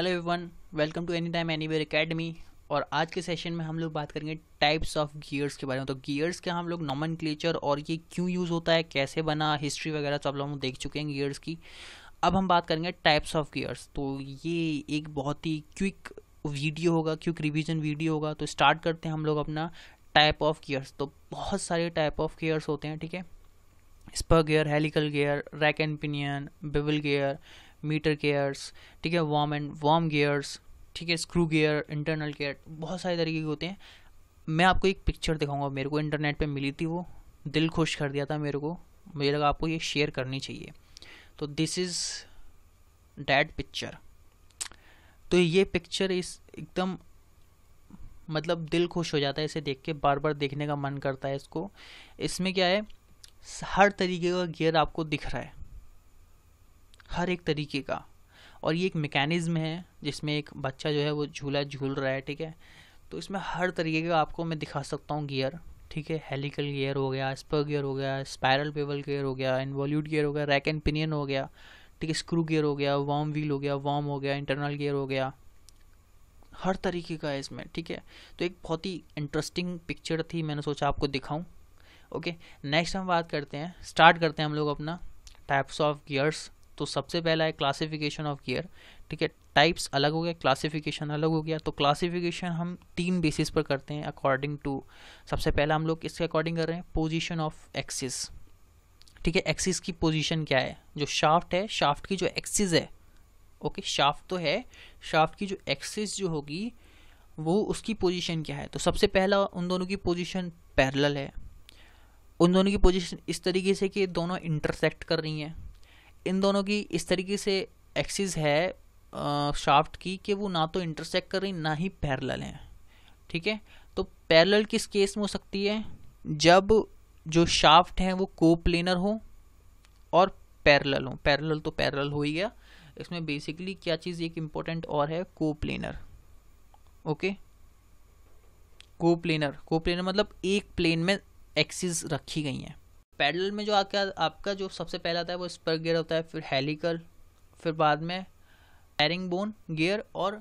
hello everyone welcome to any time anywhere academy और आज के सेशन में हम लोग बात करेंगे टाइप्स ऑफ गियर्स के बारे में तो गियर्स का हम लोग नॉमन और ये क्यों यूज़ होता है कैसे बना हिस्ट्री वगैरह सब लोग देख चुके हैं गियर्स की अब हम बात करेंगे टाइप्स ऑफ गियर्स तो ये एक बहुत ही क्विक वीडियो होगा क्विक रिविजन वीडियो होगा तो स्टार्ट करते हैं हम लोग अपना टाइप ऑफ गियर्स तो बहुत सारे टाइप ऑफ गियर्स होते हैं ठीक है spur gear helical gear rack and pinion bevel gear mitre gears ठीक है वार्म एंड वार्म गेयर्स ठीक है स्क्रू गेयर इंटरनल गेयर बहुत सारे तरीके के होते हैं मैं आपको एक पिक्चर दिखाऊंगा मेरे को इंटरनेट पे मिली थी वो दिल खुश कर दिया था मेरे को मुझे लगा आपको ये शेयर करनी चाहिए तो दिस इज़ डैट पिक्चर तो ये पिक्चर इस एकदम मतलब दिल खुश हो जाता है इसे देख के बार बार देखने का मन करता है इसको इसमें क्या है हर तरीके का गियर आपको दिख रहा है हर एक तरीके का और ये एक मेकेनिज़्म है जिसमें एक बच्चा जो है वो झूला झूल रहा है ठीक है तो इसमें हर तरीके का आपको मैं दिखा सकता हूँ गियर ठीक है हेलिकल गियर हो गया स्पर गियर हो गया स्पायरल पेवल गियर हो गया इन्वॉल्यूट गियर हो गया रैक एंड पिनियन हो गया ठीक है स्क्रू गियर हो गया वॉम व्हील हो गया वॉम हो गया इंटरनल गियर हो गया हर तरीके का है इसमें ठीक है तो एक बहुत ही इंटरेस्टिंग पिक्चर थी मैंने सोचा आपको दिखाऊं ओके नेक्स्ट हम बात करते हैं स्टार्ट करते हैं हम लोग अपना टाइप्स ऑफ गियर्स तो सबसे पहला है क्लासिफिकेशन ऑफ गियर ठीक है टाइप्स अलग हो गया क्लासिफिकेशन अलग हो गया तो क्लासिफिकेशन हम तीन बेसिस पर करते हैं अकॉर्डिंग टू सबसे पहला हम लोग इसके अकॉर्डिंग कर रहे हैं पोजिशन ऑफ एक्सिस ठीक है एक्सिस की पोजिशन क्या है जो शाफ्ट है शाफ्ट की जो एक्सिस है ओके शाफ्ट तो है शाफ्ट की जो एक्सिस जो होगी वो उसकी पोजीशन क्या है तो सबसे पहला उन दोनों की पोजीशन पैरेलल है उन दोनों की पोजीशन इस तरीके से कि दोनों इंटरसेक्ट कर रही हैं इन दोनों की इस तरीके से एक्सिस है शाफ्ट की कि वो ना तो इंटरसेक्ट कर रही ना ही पैरेलल हैं ठीक है तो पैरेलल किस केस में हो सकती है जब जो शाफ्ट हैं वो को प्लेनर हो और पैरेलल हो पैरेलल तो पैरेलल हो ही गया इसमें बेसिकली क्या चीज़ एक इम्पोर्टेंट और है coplanar okay coplanar coplanar मतलब एक प्लेन में एक्सिस रखी गई हैं पैडल में जो आके आपका जो सबसे पहला आता है वो स्पर गियर होता है फिर हेलिकल फिर बाद में एरिंग बोन गियर और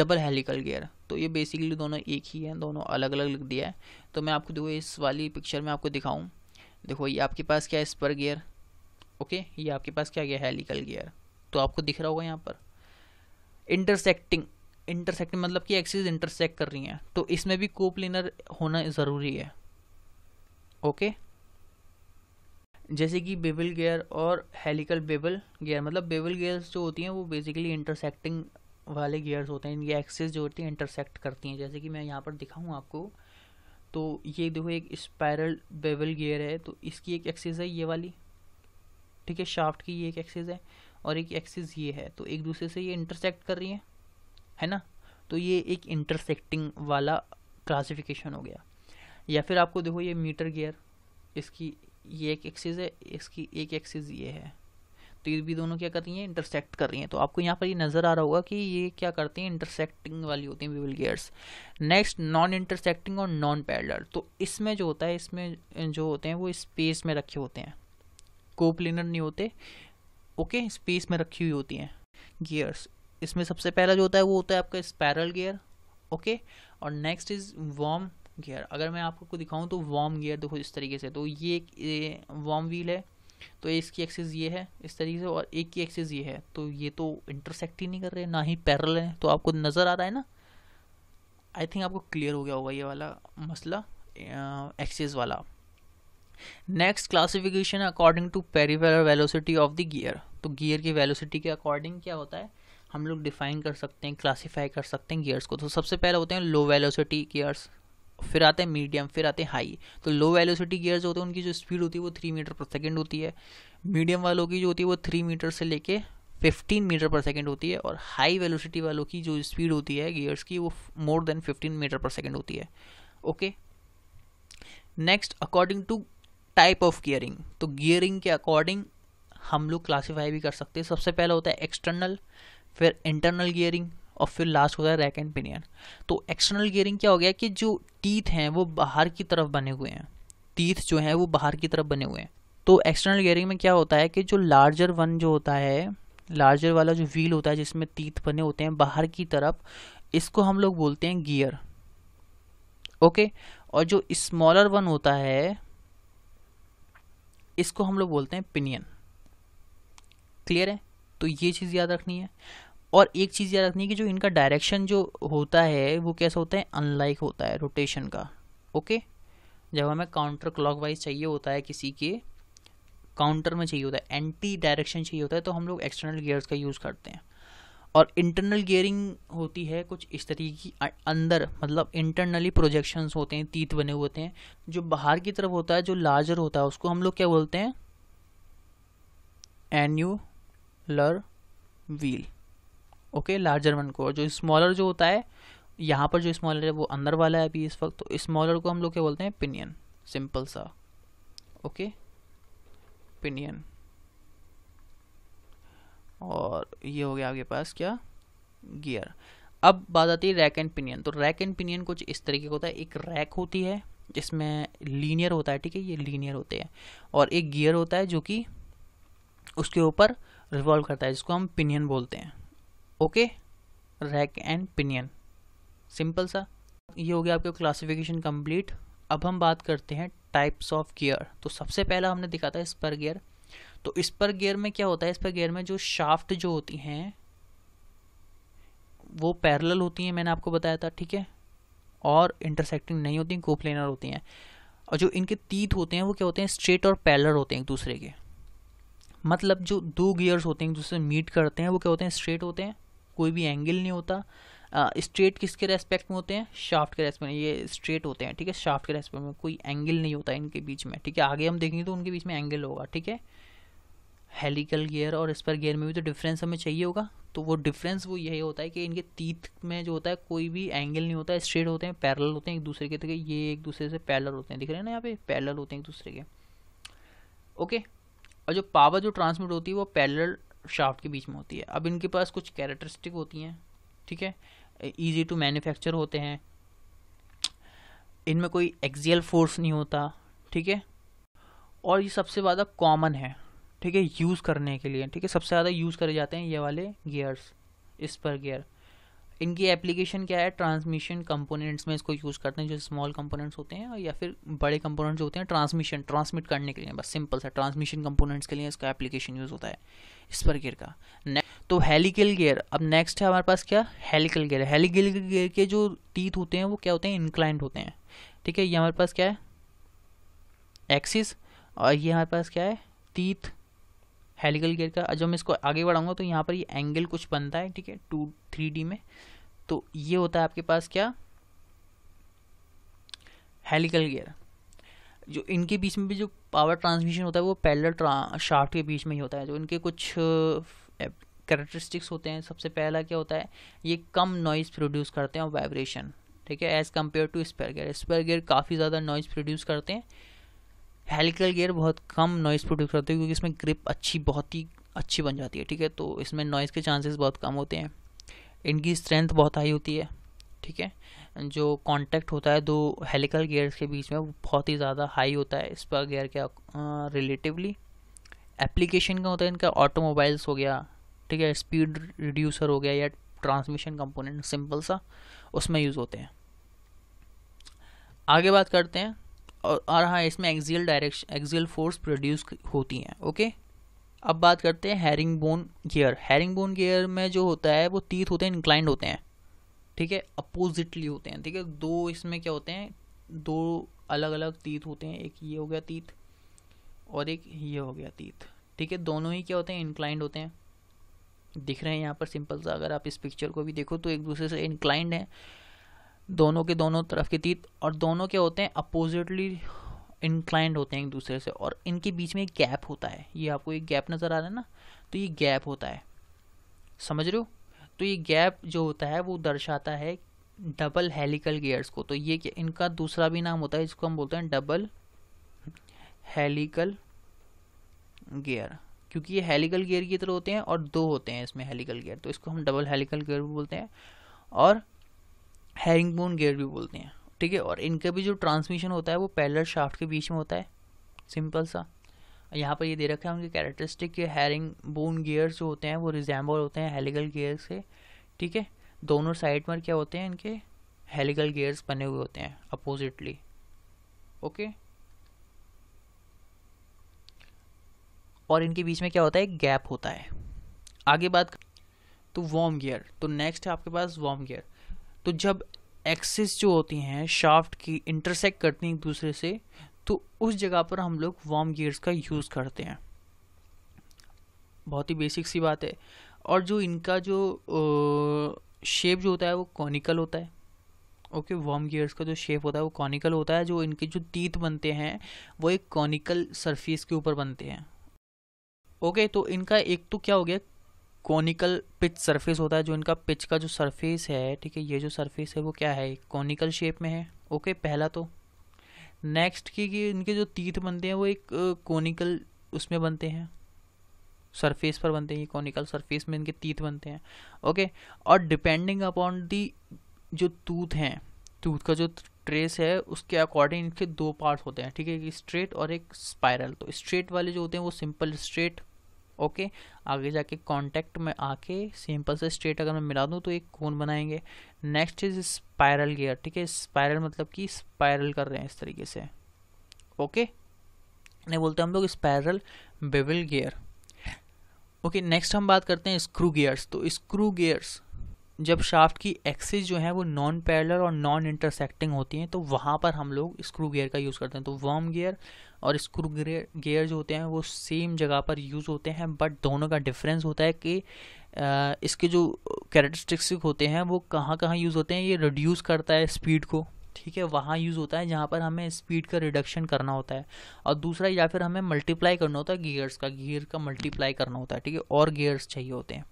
डबल हेलिकल गियर तो ये बेसिकली दोनों एक ही हैं दोनों अलग अलग लिख दिया है तो मैं आपको देखो इस वाली पिक्चर में आपको दिखाऊँ देखो ये आपके पास क्या है स्पर गियर ओके ये आपके पास क्या गया हेलिकल गियर तो आपको दिख रहा होगा यहाँ पर इंटरसेक्टिंग इंटरसेक्टिंग मतलब कि एक्सिस इंटरसेक्ट कर रही हैं तो इसमें भी कोप्लिनर होना ज़रूरी है ओके जैसे कि बेबल गेयर और हेलिकल बेबल गेयर मतलब बेबल गेयर्स जो होती हैं वो बेसिकली इंटरसेक्टिंग वाले गेयर्स होते हैं इनकी एक्सेस जो होती है इंटरसेक्ट करती हैं जैसे कि मैं यहाँ पर दिखाऊँ आपको तो ये देखो एक स्पायरल बेबल गेयर है तो इसकी एक एक्सेस है ये वाली ठीक है शाफ्ट की ये एक एक्सेस है और एक एक्सेस ये है तो एक दूसरे से ये इंटरसेक्ट कर रही है है ना तो ये एक इंटरसेक्टिंग वाला क्लासिफिकेशन हो गया या फिर आपको देखो ये मीटर गेयर इसकी ये एक एक्सिस है इसकी एक एक्सिस ये है तो ये भी दोनों क्या कर रही हैं इंटरसेक्ट कर रही हैं तो आपको यहाँ पर ये नज़र आ रहा होगा कि ये क्या करती हैं इंटरसेक्टिंग वाली होती हैं bevel gears next non intersecting और नॉन पैरलर तो इसमें जो होता है इसमें जो होते हैं वो स्पेस में रखे होते हैं कोप्लिनर नहीं होते ओके स्पेस में रखी हुई होती हैं गियर्स इसमें सबसे पहला जो होता है वो होता है आपका स्पैरल गियर ओके और नेक्स्ट इज़ वॉम गियर अगर मैं आपको दिखाऊं तो वार्म गियर देखो इस तरीके से तो ये एक वार्म व्हील है तो इसकी एक्सेस ये है इस तरीके से और एक की एक्सेस ये है तो ये तो इंटरसेक्ट ही नहीं कर रहे ना ही पैरल है तो आपको नज़र आ रहा है ना आई थिंक आपको क्लियर हो गया होगा ये वाला मसला एक्सेस वाला next classification according to peripheral velocity of the gear तो गियर की वेलोसिटी के अकॉर्डिंग क्या होता है हम लोग डिफाइन कर सकते हैं क्लासीफाई कर सकते हैं गियर्स को तो सबसे पहले होते हैं लो वेलोसिटी गियर्स फिर आते हैं मीडियम फिर आते हैं हाई तो लो वेलोसिटी गियर्स होते हैं उनकी जो स्पीड होती है वो थ्री मीटर पर सेकेंड होती है मीडियम वालों की जो होती है वो थ्री मीटर से लेके फिफ्टीन मीटर पर सेकेंड होती है और हाई वेलोसिटी वालों की जो स्पीड होती है गियर्स की वो more than fifteen metre per second होती है okay next according to type of gearing तो गियरिंग के अकॉर्डिंग हम लोग क्लासीफाई भी कर सकते हैं सबसे पहला होता है एक्सटर्नल फिर इंटरनल गियरिंग और फिर लास्ट होता है रैक एंड पिनियन तो एक्सटर्नल गियरिंग क्या हो गया कि जो टीथ हैं वो बाहर की तरफ बने हुए हैं टीथ जो हैं वो बाहर की तरफ बने हुए हैं तो एक्सटर्नल गियरिंग में क्या होता है कि जो लार्जर वन जो होता है लार्जर वाला जो व्हील होता है जिसमें टीथ बने होते हैं बाहर की तरफ इसको हम लोग बोलते हैं गियर ओके और जो स्मॉलर वन होता है इसको हम लोग बोलते हैं पिनियन क्लियर है तो ये चीज़ याद रखनी है और एक चीज़ याद रखनी है कि जो इनका डायरेक्शन जो होता है वो कैसा होता है अनलाइक होता है रोटेशन का ओके जब हमें काउंटर क्लॉकवाइज चाहिए होता है किसी के काउंटर में चाहिए होता है एंटी डायरेक्शन चाहिए होता है तो हम लोग एक्सटर्नल गियर्स का यूज़ करते हैं और इंटरनल गियरिंग होती है कुछ इस तरीके की अंदर मतलब इंटरनली प्रोजेक्शंस होते हैं तीत बने हुए होते हैं जो बाहर की तरफ होता है जो लार्जर होता है उसको हम लोग क्या बोलते हैं annular wheel okay larger one को जो स्मॉलर जो होता है यहाँ पर जो स्मॉलर है वो अंदर वाला है अभी इस वक्त तो स्मॉलर को हम लोग क्या बोलते हैं पिनियन सिंपल सा ओके पिनियन और ये हो गया आपके पास क्या गियर अब बात आती है रैक एंड पिनियन तो रैक एंड पिनियन कुछ इस तरीके का होता है एक रैक होती है जिसमें लीनियर होता है ठीक है ये लीनियर होते हैं और एक गियर होता है जो कि उसके ऊपर रिवॉल्व करता है जिसको हम पिनियन बोलते हैं okay rack and pinion simple सा ये हो गया आपके क्लासिफिकेशन कंप्लीट अब हम बात करते हैं टाइप्स ऑफ गियर तो सबसे पहला हमने दिखा था स्पर गियर तो स्पर गियर में क्या होता है स्पर गियर में जो शाफ्ट जो होती हैं वो पैरेलल होती हैं मैंने आपको बताया था ठीक है और इंटरसेक्टिंग नहीं होती कोप्लेनर होती हैं और जो इनके तीत होते हैं वो क्या होते हैं स्ट्रेट और पैलर होते हैं एक दूसरे के मतलब जो दो गियर्स होते हैं एक दूसरे मीट करते हैं वो क्या होते हैं स्ट्रेट होते हैं कोई भी एंगल नहीं होता स्ट्रेट uh, किसके रेस्पेक्ट में होते हैं शाफ्ट के रेस्पेक्ट में ये स्ट्रेट होते हैं ठीक है शाफ्ट के रेस्पेक्ट में कोई एंगल नहीं होता इनके बीच में ठीक है आगे हम देखेंगे तो उनके बीच में एंगल होगा ठीक है हेलिकल गियर और स्पर गियर में भी तो डिफरेंस हमें चाहिए होगा तो वो डिफरेंस वो यही होता है कि इनके तीत में जो होता है कोई भी एंगल नहीं होता है स्ट्रेट होते हैं पैरल होते हैं एक दूसरे के तक ये एक दूसरे से पैरल होते हैं दिख रहे हैं ना यहाँ पे पैरल होते हैं एक दूसरे के ओके और जो पावर जो ट्रांसमिट होती है वो पैरल शाफ्ट के बीच में होती है अब इनके पास कुछ कैरेक्टरिस्टिक होती हैं ठीक है ईजी टू मैन्युफैक्चर होते हैं इनमें कोई एक्जियल फोर्स नहीं होता ठीक है और ये सबसे ज़्यादा कॉमन है ठीक है यूज़ करने के लिए ठीक है सबसे ज़्यादा यूज़ करे जाते हैं ये वाले गियर्स इस पर गियर इनकी एप्लीकेशन क्या है ट्रांसमिशन कंपोनेंट्स में इसको यूज़ करते हैं जो स्मॉल कंपोनेंट्स होते हैं या फिर बड़े कंपोनेंट्स होते हैं ट्रांसमिशन ट्रांसमिट करने के लिए बस सिंपल सा ट्रांसमिशन कंपोनेंट्स के लिए इसका एप्लीकेशन यूज़ होता है इस पर गियर का तो हेलिकल गियर अब नेक्स्ट है हमारे पास क्या हेलीकल गियर हेलिकल गियर के जो टीथ होते हैं वो क्या होते हैं इंक्लाइंड होते हैं ठीक है ये हमारे पास क्या है एक्सिस और ये हमारे पास क्या है टीथ हेलिकल गियर का जब मैं इसको आगे बढ़ाऊंगा तो यहाँ पर ये एंगल कुछ बनता है ठीक है टू थ्री डी में तो ये होता है आपके पास क्या हेलिकल गियर जो इनके बीच में भी जो पावर ट्रांसमिशन होता है वो पैरल शाफ्ट के बीच में ही होता है जो इनके कुछ करेक्टरिस्टिक्स होते हैं सबसे पहला क्या होता है ये कम नॉइज़ प्रोड्यूस करते हैं और वाइब्रेशन ठीक है as compare to spare gear spare gear काफ़ी ज़्यादा नॉइज़ प्रोड्यूस करते हैं हेलिकल गियर बहुत कम नॉइज़ प्रोड्यूस करते हैं क्योंकि इसमें ग्रिप अच्छी बहुत ही अच्छी बन जाती है ठीक है तो इसमें नॉइज़ के चांसेस बहुत कम होते हैं इनकी स्ट्रेंथ बहुत हाई होती है ठीक है जो कांटेक्ट होता है दो हेलिकल गियर्स के बीच में वो बहुत ही ज़्यादा हाई होता है इस पर गियर के रिलेटिवली एप्लीकेशन का होता है इनका ऑटोमोबाइल्स हो गया ठीक है स्पीड रिड्यूसर हो गया या ट्रांसमिशन कंपोनेंट सिंपल सा उसमें यूज़ होते हैं आगे बात करते हैं और हाँ इसमें axial direction axial force produce होती हैं ओके अब बात करते हैं herringbone gear herringbone gear में जो होता है वो तीत होते हैं इंक्लाइंड होते हैं ठीक है अपोजिटली होते हैं ठीक है दो इसमें क्या होते हैं दो अलग अलग तीत होते हैं एक ये हो गया तीत और एक ये हो गया तीत ठीक है दोनों ही क्या होते हैं इंक्लाइंड होते हैं दिख रहे हैं यहाँ पर सिंपल सा अगर आप इस पिक्चर को भी देखो तो एक दूसरे से इंक्लाइंड है दोनों के दोनों तरफ के तीत और दोनों के होते हैं अपोजिटली इंक्लाइंड होते हैं एक दूसरे से और इनके बीच में एक गैप होता है ये आपको एक गैप नज़र आ रहा है ना तो ये गैप होता है समझ रहे हो तो ये गैप जो होता है वो दर्शाता है डबल हेलिकल गियर्स को तो ये क्या इनका दूसरा भी नाम होता है इसको हम बोलते हैं डबल हेलिकल गियर क्योंकि ये हेलिकल गियर की तरह होते हैं और दो होते हैं इसमें हेलिकल गियर तो इसको हम डबल हेलिकल गियर बोलते हैं और बोन गेयर भी बोलते हैं ठीक है और इनका भी जो ट्रांसमिशन होता है वो पैलर शाफ्ट के बीच में होता है सिंपल सा यहाँ पर ये दे रखा है उनके कैरेक्टरिस्टिक के हेरिंग बोन गेयर्स जो होते हैं वो रिजेंबल होते हैं हेलिकल गेयर से ठीक है दोनों साइड पर क्या होते हैं इनके हेलिकल गेयर्स बने हुए होते हैं अपोजिटली ओके और इनके बीच में क्या होता है एक गैप होता है आगे बात तो वॉम गियर तो नेक्स्ट है आपके पास वॉम गियर तो जब एक्सेस जो होती हैं शाफ्ट की इंटरसेक्ट करती हैं एक दूसरे से तो उस जगह पर हम लोग वार्म गियर्स का यूज़ करते हैं बहुत ही बेसिक सी बात है और जो इनका जो शेप जो होता है वो कॉनिकल होता है ओके वॉम गियर्स का जो शेप होता है वो कॉनिकल होता है जो इनके जो तीत बनते हैं वो एक कॉनिकल सरफेस के ऊपर बनते हैं ओके तो इनका एक तो क्या हो गया कॉनिकल पिच सरफेस होता है जो इनका पिच का जो सरफेस है ठीक है ये जो सरफेस है वो क्या है कॉनिकल शेप में है ओके पहला तो नेक्स्ट की कि इनके जो तीत बनते हैं वो एक कॉनिकल उसमें बनते हैं सरफेस पर बनते हैं ये कॉनिकल सरफेस में इनके तीत बनते हैं ओके और डिपेंडिंग अपॉन दी जो टूथ हैं टूथ का जो ट्रेस है उसके अकॉर्डिंग इनके दो पार्ट होते हैं ठीक है एक स्ट्रेट और एक स्पायरल तो स्ट्रेट वाले जो होते हैं वो सिंपल स्ट्रेट ओके आगे जाके कॉन्टेक्ट में आके सिंपल से स्ट्रेट अगर मैं मिला दूँ तो एक कोन बनाएंगे नेक्स्ट इज स्पायरल गियर ठीक है स्पायरल मतलब कि स्पायरल कर रहे हैं इस तरीके से ओके नहीं बोलते हम लोग spiral bevel gear okay next हम बात करते हैं स्क्रू गियर्स तो स्क्रू गियर्स जब शाफ्ट की एक्सिस जो है वो नॉन पैरेलल और नॉन इंटरसेक्टिंग होती हैं तो वहाँ पर हम लोग स्क्रू गियर का यूज़ करते हैं तो वर्म गियर और स्क्रू गियर जो होते हैं वो सेम जगह पर यूज़ होते हैं बट दोनों का डिफरेंस होता है कि आ, इसके जो कैरेक्टरिस्टिक्स होते हैं वो कहाँ कहाँ यूज़ होते हैं ये रिड्यूस करता है स्पीड को ठीक है वहाँ यूज़ होता है जहाँ पर हमें स्पीड का रिडक्शन करना होता है और दूसरा या फिर हमें मल्टीप्लाई करना होता है गियर्स का गियर का मल्टीप्लाई करना होता है ठीक है और गियर्स चाहिए होते हैं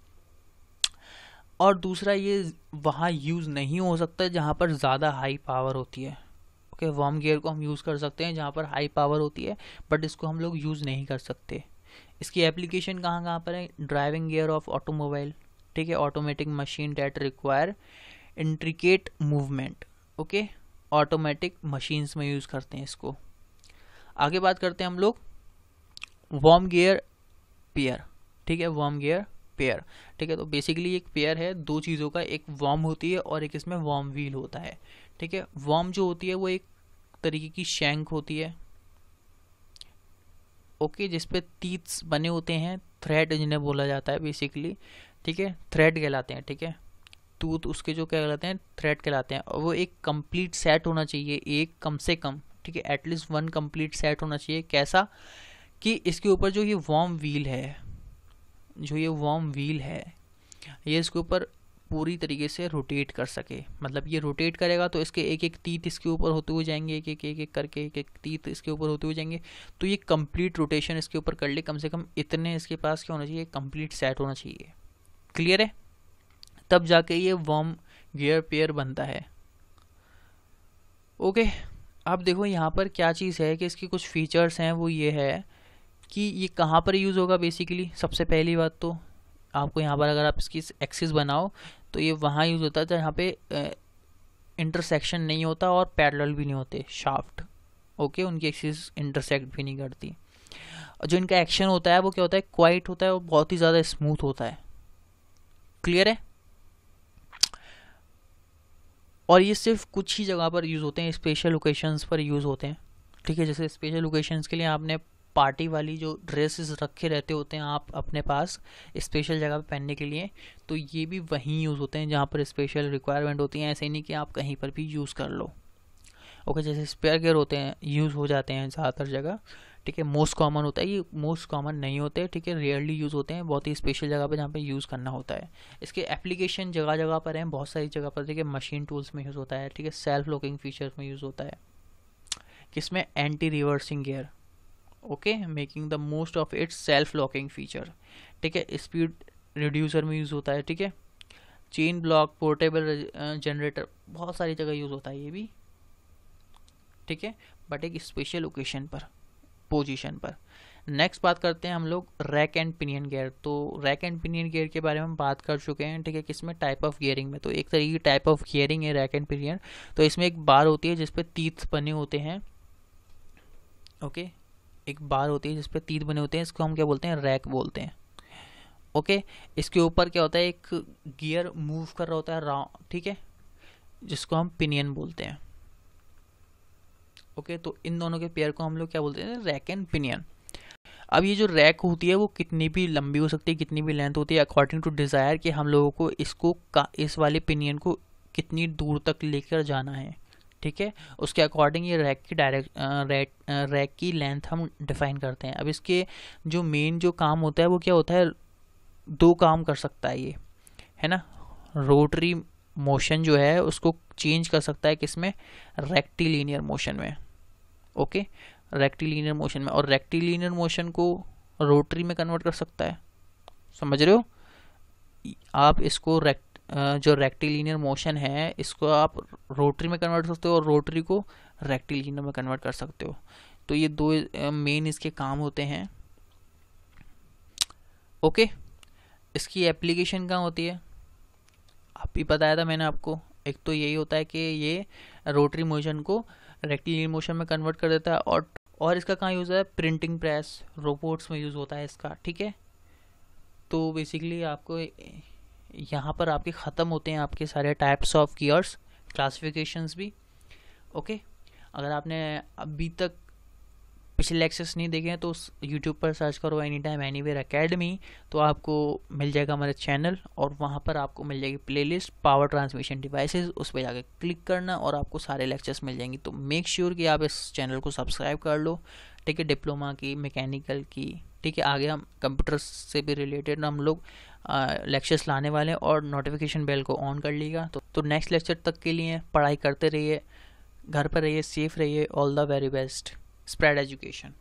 और दूसरा ये वहाँ यूज़ नहीं हो सकता जहाँ पर ज़्यादा हाई पावर होती है ओके वॉम गेयर गियर को हम यूज़ कर सकते हैं जहाँ पर हाई पावर होती है बट इसको हम लोग यूज़ नहीं कर सकते इसकी एप्लीकेशन कहाँ कहाँ पर है ड्राइविंग गियर ऑफ ऑटोमोबाइल ठीक है automatic machine that require intricate movement okay automatic machines में यूज़ करते हैं इसको आगे बात करते हैं हम लोग वॉम गियर पियर ठीक है वॉम गियर पेयर ठीक है तो बेसिकली एक पेयर है दो चीज़ों का एक वॉम होती है और एक इसमें वॉम व्हील होता है ठीक है वॉम जो होती है वो एक तरीके की शैंक होती है ओके जिस पे तीत्स बने होते हैं थ्रेड जिन्हें बोला जाता है बेसिकली ठीक है थ्रेड कहलाते हैं ठीक है तूत उसके जो क्या कहलाते हैं थ्रेड कहलाते हैं और वो एक कंप्लीट सेट होना चाहिए एक कम से कम ठीक है एटलीस्ट वन कंप्लीट सेट होना चाहिए कैसा कि इसके ऊपर जो ये वॉम व्हील है जो ये वॉम व्हील है ये इसके ऊपर पूरी तरीके से रोटेट कर सके मतलब ये रोटेट करेगा तो इसके एक एक तीत इसके ऊपर होते हुए जाएंगे एक एक एक एक करके एक एक तीत इसके ऊपर होते हुए जाएंगे तो ये कंप्लीट रोटेशन इसके ऊपर कर ले कम से कम इतने इसके पास क्या होना चाहिए कंप्लीट सेट होना चाहिए क्लियर है तब जाके ये वॉम गियर पेयर बनता है ओके आप देखो यहाँ पर क्या चीज़ है कि इसके कुछ फीचर्स हैं वो ये है कि ये कहाँ पर यूज़ होगा बेसिकली सबसे पहली बात तो आपको यहाँ पर अगर आप इसकी एक्सिस बनाओ तो ये वहाँ यूज़ होता है जहाँ पे इंटरसेक्शन नहीं होता और पैरेलल भी नहीं होते शाफ्ट ओके उनकी एक्सिस इंटरसेक्ट भी नहीं करती जो इनका एक्शन होता है वो क्या होता है क्वाइट होता है और बहुत ही ज़्यादा स्मूथ होता है क्लियर है और ये सिर्फ कुछ ही जगह पर यूज़ होते हैं स्पेशल ओकेशंस पर यूज़ होते हैं ठीक है जैसे स्पेशल ओकेशंस के लिए आपने पार्टी वाली जो ड्रेसेस रखे रहते होते हैं आप अपने पास स्पेशल जगह पे पहनने के लिए तो ये भी वहीं यूज़ होते हैं जहाँ पर स्पेशल रिक्वायरमेंट होती है ऐसे ही नहीं कि आप कहीं पर भी यूज़ कर लो ओके जैसे स्पेयर गेयर होते हैं यूज़ हो जाते हैं ज़्यादातर जगह ठीक है मोस्ट कॉमन होता है ये मोस्ट कॉमन नहीं होते ठीक है रेयरली यूज़ होते हैं बहुत ही स्पेशल जगह पर जहाँ पे यूज़ करना होता है इसके एप्लीकेशन जगह जगह पर हैं बहुत सारी जगह पर ठीक है मशीन टूल्स में यूज़ होता है ठीक है सेल्फ लॉकिंग फीचर्स में यूज़ होता है किसमें anti reversing gear okay making the most of its self locking feature ठीक है स्पीड रिड्यूसर में यूज़ होता है ठीक है चेन ब्लॉक पोर्टेबल जनरेटर बहुत सारी जगह यूज़ होता है ये भी ठीक है बट एक स्पेशल ओकेशन पर पोजीशन पर नेक्स्ट बात करते हैं हम लोग रैक एंड पिनियन गेयर तो रैक एंड पिनियन गेयर के बारे में हम बात कर चुके हैं ठीक है किसमें टाइप ऑफ गियरिंग में तो एक तरीके की टाइप ऑफ गियरिंग है रैक एंड पिनियन तो इसमें एक बार होती है जिसपे तीर्थ बने होते हैं ओके एक बार होती है जिस पर तीर बने होते हैं इसको हम क्या बोलते हैं रैक बोलते हैं ओके इसके ऊपर क्या होता है एक गियर मूव कर रहा होता है राउंड ठीक है जिसको हम पिनियन बोलते हैं ओके तो इन दोनों के पेयर को हम लोग क्या बोलते हैं रैक एंड पिनियन अब ये जो रैक होती है वो कितनी भी लंबी हो सकती है कितनी भी लेंथ होती है अकॉर्डिंग टू डिज़ायर कि हम लोगों को इसको का इस वाले पिनियन को कितनी दूर तक लेकर जाना है ठीक है उसके अकॉर्डिंग ये रैक की डायरेक्ट रैक रैक की लेंथ हम डिफाइन करते हैं अब इसके जो मेन जो काम होता है वो क्या होता है दो काम कर सकता है ये है ना रोटरी मोशन जो है उसको चेंज कर सकता है किसमें रेक्टिलीनियर मोशन में ओके रेक्टिलीनियर मोशन में और रेक्टिलीनियर मोशन को रोटरी में कन्वर्ट कर सकता है समझ रहे हो आप इसको रेक्ट जो रेक्टिलीनियर मोशन है इसको आप रोटरी में कन्वर्ट कर सकते हो और रोटरी को रेक्टिलीनियर में कन्वर्ट कर सकते हो तो ये दो मेन इसके काम होते हैं ओके इसकी एप्लीकेशन कहाँ होती है आप ही बताया था मैंने आपको एक तो यही होता है कि ये रोटरी मोशन को रेक्टिलीनियर मोशन में कन्वर्ट कर देता है और और इसका कहाँ यूज़ है प्रिंटिंग प्रेस रोबोट्स में यूज़ होता है इसका ठीक है तो बेसिकली आपको यहाँ पर आपके ख़त्म होते हैं आपके सारे टाइप्स ऑफ गियर्स क्लासिफिकेशंस भी ओके अगर आपने अभी तक पिछले लेक्चर्स नहीं देखे हैं तो उस यूट्यूब पर सर्च करो any time anywhere academy तो आपको मिल जाएगा हमारा चैनल और वहाँ पर आपको मिल जाएगी प्लेलिस्ट पावर ट्रांसमिशन डिवाइसेस उस पर जाकर क्लिक करना और आपको सारे लेक्चर्स मिल जाएंगे तो मेक श्योर sure कि आप इस चैनल को सब्सक्राइब कर लो ठीक है डिप्लोमा की मैकेनिकल की ठीक है आगे हम कंप्यूटर से भी रिलेटेड हम लोग लेक्चर्स लाने वाले हैं और नोटिफिकेशन बेल को ऑन कर लीजिएगा तो, तो नेक्स्ट लेक्चर तक के लिए पढ़ाई करते रहिए घर पर रहिए सेफ रहिए all the very best spread education